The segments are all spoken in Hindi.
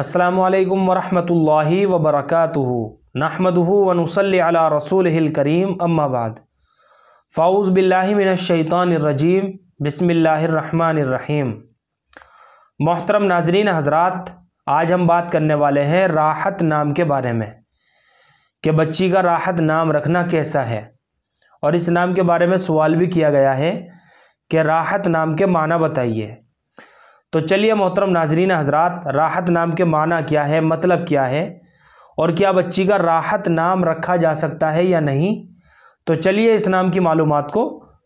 असलकम वरहमल वबरक नहमदहू वनसल अला रसूल करीम अम्माबाद फ़ाउज़ बिल्लाशैतानरजीम बसमीम मोहतरम नाजरीन हजरात आज हम बात करने वाले हैं राहत नाम के बारे में कि बच्ची का राहत नाम रखना कैसा है और इस नाम के बारे में सवाल भी किया गया है कि राहत नाम के माना बताइए तो चलिए मोहतरम नाजरीन हजरात राहत नाम के माना क्या है मतलब क्या है और क्या बच्ची का राहत नाम रखा जा सकता है या नहीं तो चलिए इस नाम की मालूम को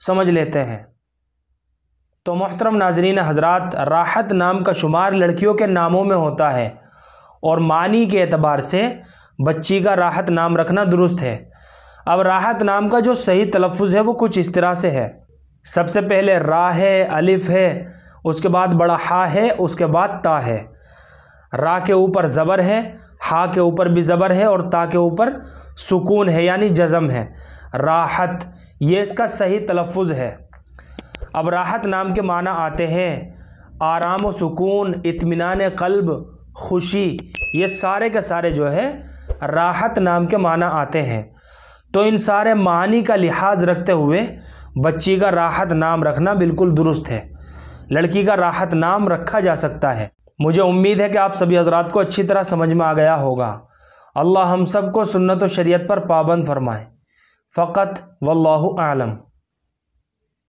समझ लेते हैं तो मोहतरम नाजरीन हजरात राहत नाम का शुमार लड़कियों के नामों में होता है और मानी के अतबार से बच्ची का राहत नाम रखना दुरुस्त है अब राहत नाम का जो सही तलफ़ है वो कुछ इस तरह से है सबसे पहले राह है अलिफ है उसके बाद बड़ा हा है उसके बाद ता है रा के ऊपर ज़बर है हा के ऊपर भी ज़बर है और ता के ऊपर सुकून है यानी जज़म है राहत ये इसका सही तलफ़ है अब राहत नाम के माना आते हैं आराम व सुकून इतमान कल्ब खुशी ये सारे के सारे जो है राहत नाम के माना आते हैं तो इन सारे मानी का लिहाज रखते हुए बच्ची का राहत नाम रखना बिल्कुल दुरुस्त है लड़की का राहत नाम रखा जा सकता है मुझे उम्मीद है कि आप सभी हजरात को अच्छी तरह समझ में आ गया होगा अल्लाह हम सब को व शरीयत पर पाबंद फरमाए फ़कत वल्लाहु आलम